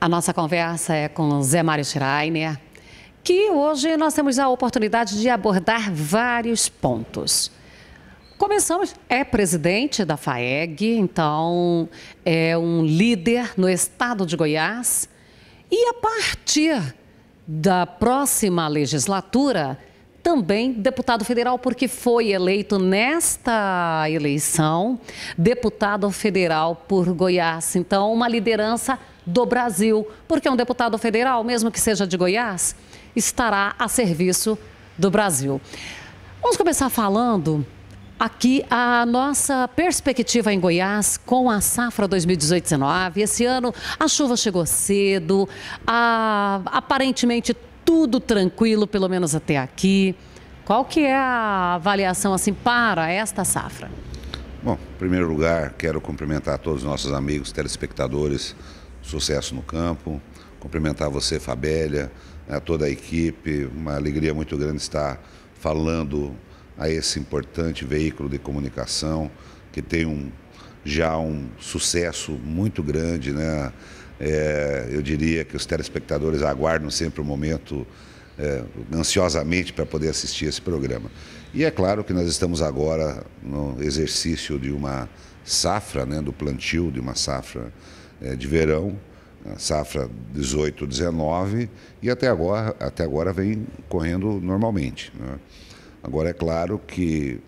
A nossa conversa é com Zé Mário Schreiner, que hoje nós temos a oportunidade de abordar vários pontos. Começamos, é presidente da FAEG, então é um líder no estado de Goiás. E a partir da próxima legislatura, também deputado federal, porque foi eleito nesta eleição deputado federal por Goiás. Então, uma liderança do Brasil, porque um deputado federal, mesmo que seja de Goiás, estará a serviço do Brasil. Vamos começar falando aqui a nossa perspectiva em Goiás com a safra 2018-19. Esse ano a chuva chegou cedo, a, aparentemente tudo tranquilo, pelo menos até aqui. Qual que é a avaliação assim para esta safra? Bom, em primeiro lugar, quero cumprimentar todos os nossos amigos telespectadores sucesso no campo. Cumprimentar você, Fabélia, né, toda a equipe. Uma alegria muito grande estar falando a esse importante veículo de comunicação que tem um, já um sucesso muito grande. Né? É, eu diria que os telespectadores aguardam sempre o um momento é, ansiosamente para poder assistir esse programa. E é claro que nós estamos agora no exercício de uma safra, né, do plantio de uma safra é, de verão, safra 18, 19, e até agora, até agora vem correndo normalmente. Né? Agora, é claro que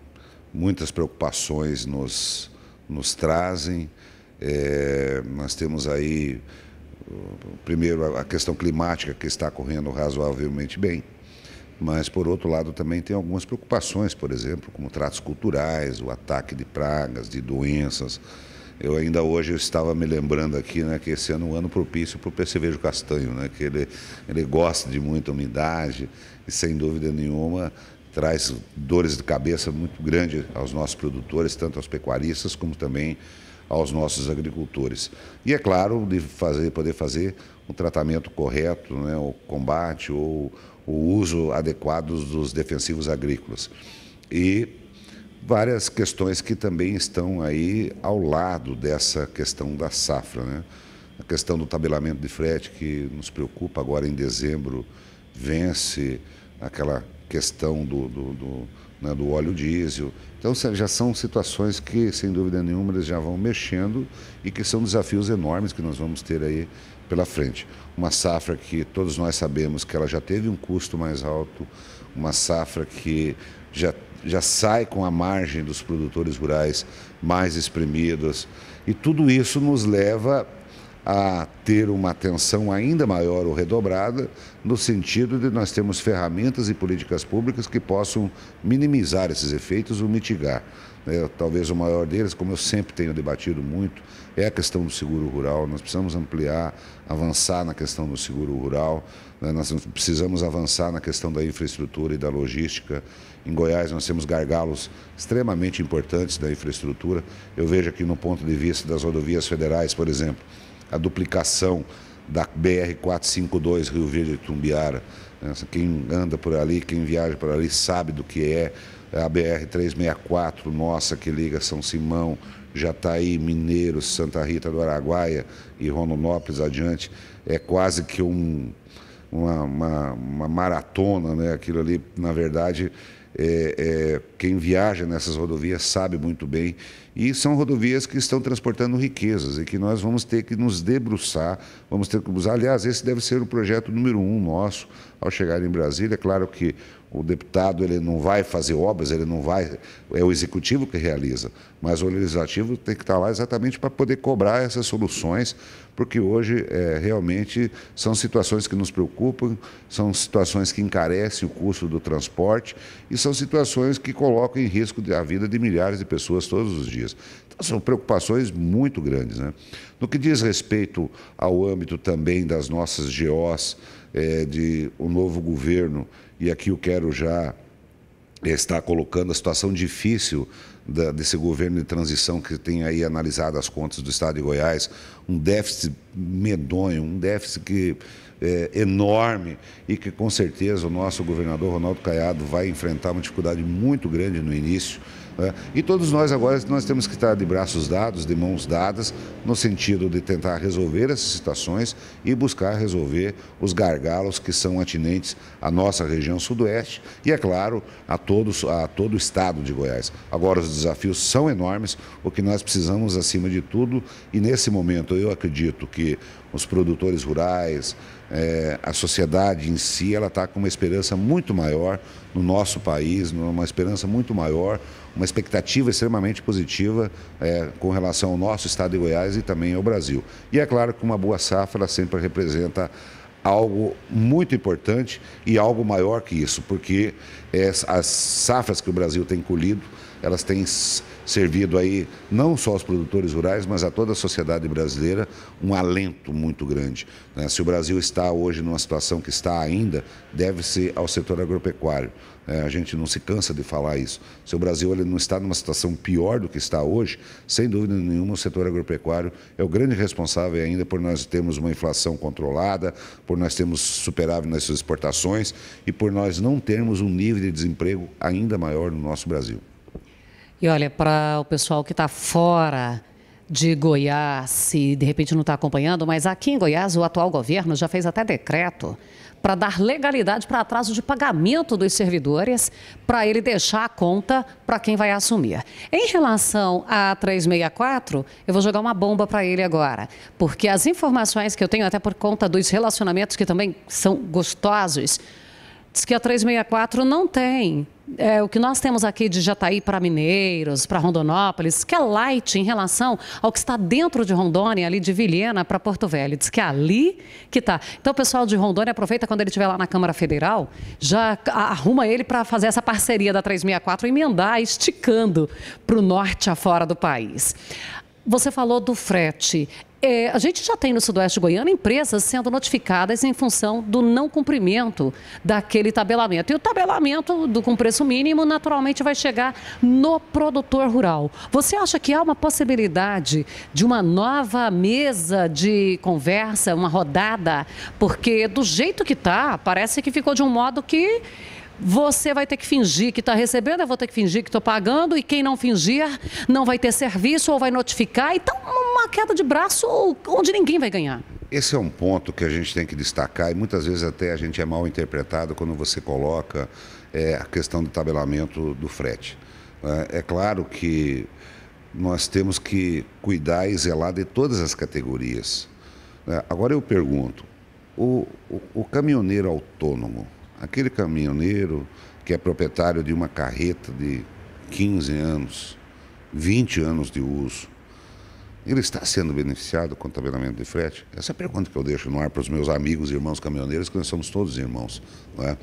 muitas preocupações nos, nos trazem, é, nós temos aí, primeiro, a questão climática que está correndo razoavelmente bem, mas, por outro lado, também tem algumas preocupações, por exemplo, como tratos culturais, o ataque de pragas, de doenças. Eu ainda hoje eu estava me lembrando aqui, né, que esse ano é um ano propício para o percevejo castanho, né, que ele, ele gosta de muita umidade e sem dúvida nenhuma traz dores de cabeça muito grandes aos nossos produtores, tanto aos pecuaristas como também aos nossos agricultores. E é claro, de fazer, poder fazer um tratamento correto, né, o combate ou o uso adequado dos defensivos agrícolas. E várias questões que também estão aí ao lado dessa questão da safra. Né? A questão do tabelamento de frete, que nos preocupa agora em dezembro, vence aquela questão do, do, do, né, do óleo diesel. Então, já são situações que, sem dúvida nenhuma, eles já vão mexendo e que são desafios enormes que nós vamos ter aí pela frente. Uma safra que todos nós sabemos que ela já teve um custo mais alto, uma safra que já, já sai com a margem dos produtores rurais mais espremidos. E tudo isso nos leva a ter uma atenção ainda maior ou redobrada, no sentido de nós termos ferramentas e políticas públicas que possam minimizar esses efeitos ou mitigar. É, talvez o maior deles, como eu sempre tenho debatido muito, é a questão do seguro rural. Nós precisamos ampliar, avançar na questão do seguro rural. Né? Nós precisamos avançar na questão da infraestrutura e da logística. Em Goiás, nós temos gargalos extremamente importantes da infraestrutura. Eu vejo aqui no ponto de vista das rodovias federais, por exemplo, a duplicação da BR-452 Rio Verde Tumbiara. Né? Quem anda por ali, quem viaja por ali, sabe do que é a BR-364 nossa, que liga São Simão, Jataí, Mineiros, Santa Rita do Araguaia e Rondonópolis adiante. É quase que um uma, uma, uma maratona, né? Aquilo ali, na verdade, é, é, quem viaja nessas rodovias sabe muito bem. E são rodovias que estão transportando riquezas e que nós vamos ter que nos debruçar, vamos ter que usar. Aliás, esse deve ser o projeto número um nosso ao chegar em Brasília. Claro que o deputado ele não vai fazer obras, ele não vai. É o executivo que realiza, mas o legislativo tem que estar lá exatamente para poder cobrar essas soluções, porque hoje é, realmente são situações que nos preocupam, são situações que encarecem o custo do transporte e são situações que colocam em risco a vida de milhares de pessoas todos os dias. Então, são preocupações muito grandes. Né? No que diz respeito ao âmbito também das nossas GOs, é, de o um novo governo e aqui eu quero já eh, estar colocando a situação difícil da, desse governo de transição que tem aí analisado as contas do Estado de Goiás, um déficit medonho, um déficit que é, enorme e que com certeza o nosso governador Ronaldo Caiado vai enfrentar uma dificuldade muito grande no início né? E todos nós agora nós temos que estar de braços dados, de mãos dadas, no sentido de tentar resolver essas situações e buscar resolver os gargalos que são atinentes à nossa região sudoeste e, é claro, a, todos, a todo o estado de Goiás. Agora, os desafios são enormes, o que nós precisamos, acima de tudo, e nesse momento eu acredito que os produtores rurais, é, a sociedade em si, ela está com uma esperança muito maior no nosso país, uma esperança muito maior uma expectativa extremamente positiva é, com relação ao nosso estado de Goiás e também ao Brasil. E é claro que uma boa safra sempre representa algo muito importante e algo maior que isso, porque é, as safras que o Brasil tem colhido elas têm servido aí não só aos produtores rurais, mas a toda a sociedade brasileira um alento muito grande. Né? Se o Brasil está hoje numa situação que está ainda, deve-se ao setor agropecuário. É, a gente não se cansa de falar isso. Se o Brasil ele não está numa situação pior do que está hoje, sem dúvida nenhuma o setor agropecuário é o grande responsável ainda por nós termos uma inflação controlada, por nós termos superávit nas suas exportações e por nós não termos um nível de desemprego ainda maior no nosso Brasil. E olha, para o pessoal que está fora de Goiás e de repente não está acompanhando, mas aqui em Goiás o atual governo já fez até decreto para dar legalidade para atraso de pagamento dos servidores, para ele deixar a conta para quem vai assumir. Em relação a 364, eu vou jogar uma bomba para ele agora, porque as informações que eu tenho, até por conta dos relacionamentos que também são gostosos, Diz que a 364 não tem. É, o que nós temos aqui de Jataí para Mineiros, para Rondonópolis, que é light em relação ao que está dentro de Rondônia, ali de Vilhena para Porto Velho. Diz que é ali que está. Então, o pessoal de Rondônia aproveita quando ele estiver lá na Câmara Federal, já arruma ele para fazer essa parceria da 364 emendar, esticando para o norte afora do país. Você falou do frete. É, a gente já tem no Sudoeste Goiano empresas sendo notificadas em função do não cumprimento daquele tabelamento. E o tabelamento do com preço mínimo naturalmente vai chegar no produtor rural. Você acha que há uma possibilidade de uma nova mesa de conversa, uma rodada? Porque do jeito que está, parece que ficou de um modo que você vai ter que fingir que está recebendo, eu vou ter que fingir que estou pagando, e quem não fingir não vai ter serviço ou vai notificar. Então, uma queda de braço onde ninguém vai ganhar. Esse é um ponto que a gente tem que destacar e muitas vezes até a gente é mal interpretado quando você coloca é, a questão do tabelamento do frete. Né? É claro que nós temos que cuidar e zelar de todas as categorias. Né? Agora eu pergunto, o, o, o caminhoneiro autônomo, aquele caminhoneiro que é proprietário de uma carreta de 15 anos, 20 anos de uso, ele está sendo beneficiado com o tabelamento de frete? Essa é a pergunta que eu deixo no ar para os meus amigos e irmãos caminhoneiros, que nós somos todos irmãos. Não é?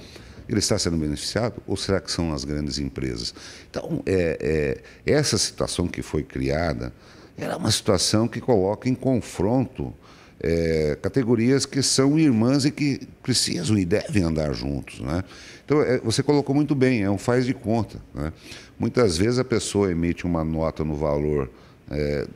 Ele está sendo beneficiado ou será que são as grandes empresas? Então, é, é, essa situação que foi criada era é uma situação que coloca em confronto é, categorias que são irmãs e que precisam e devem andar juntos. Né? Então, é, você colocou muito bem, é um faz de conta. Né? Muitas vezes a pessoa emite uma nota no valor é,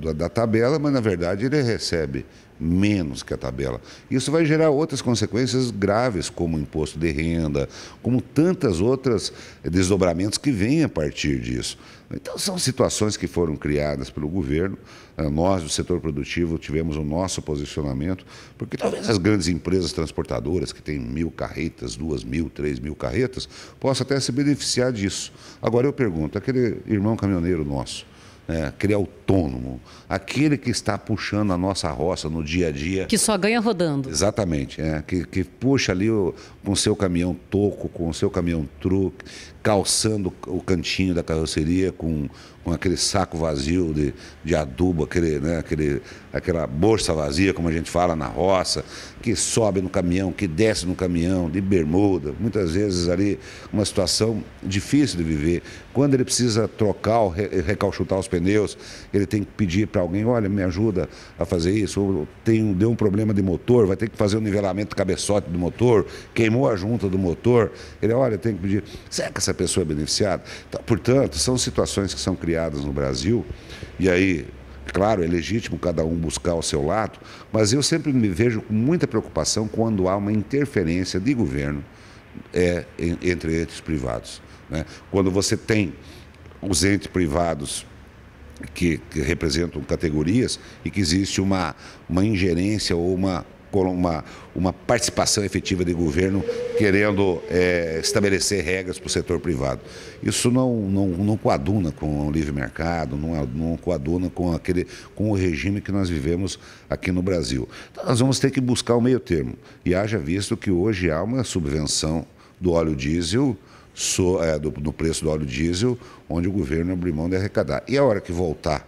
da, da, tabela, mas na verdade ele recebe menos que a tabela. Isso vai gerar outras consequências graves, como imposto de renda, como tantas outras desdobramentos que vêm a partir disso. Então são situações que foram criadas pelo governo. Ah, nós do setor produtivo tivemos o nosso posicionamento, porque talvez as grandes empresas transportadoras que têm mil carretas, duas mil, três mil carretas, possam até se beneficiar disso. Agora eu pergunto, aquele irmão caminhoneiro nosso é, aquele autônomo, aquele que está puxando a nossa roça no dia a dia. Que só ganha rodando. Exatamente, é, que, que puxa ali o, com o seu caminhão toco, com o seu caminhão truque, calçando o cantinho da carroceria com, com aquele saco vazio de, de adubo, aquele, né, aquele, aquela bolsa vazia, como a gente fala na roça, que sobe no caminhão, que desce no caminhão, de bermuda, muitas vezes ali uma situação difícil de viver. Quando ele precisa trocar, recalchutar os pneus, ele tem que pedir para alguém, olha, me ajuda a fazer isso, ou tem, deu um problema de motor, vai ter que fazer o um nivelamento do cabeçote do motor, queimou a junta do motor, ele, olha, tem que pedir, seca essa pessoa é beneficiada. Então, portanto, são situações que são criadas no Brasil, e aí Claro, é legítimo cada um buscar o seu lado, mas eu sempre me vejo com muita preocupação quando há uma interferência de governo é, entre entes privados. Né? Quando você tem os entes privados que, que representam categorias e que existe uma, uma ingerência ou uma uma, uma participação efetiva de governo querendo é, estabelecer regras para o setor privado. Isso não, não, não coaduna com o livre mercado, não, é, não coaduna com, aquele, com o regime que nós vivemos aqui no Brasil. Então, nós vamos ter que buscar o meio termo. E haja visto que hoje há uma subvenção do óleo diesel so, é, do, preço do óleo diesel, onde o governo abriu mão de arrecadar. E a hora que voltar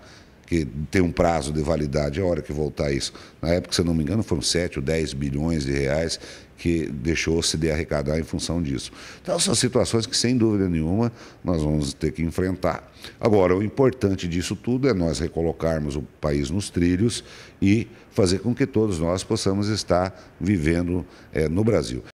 que tem um prazo de validade, é hora que voltar isso. Na época, se não me engano, foram 7 ou 10 bilhões de reais que deixou-se de arrecadar em função disso. Então, são situações que, sem dúvida nenhuma, nós vamos ter que enfrentar. Agora, o importante disso tudo é nós recolocarmos o país nos trilhos e fazer com que todos nós possamos estar vivendo é, no Brasil.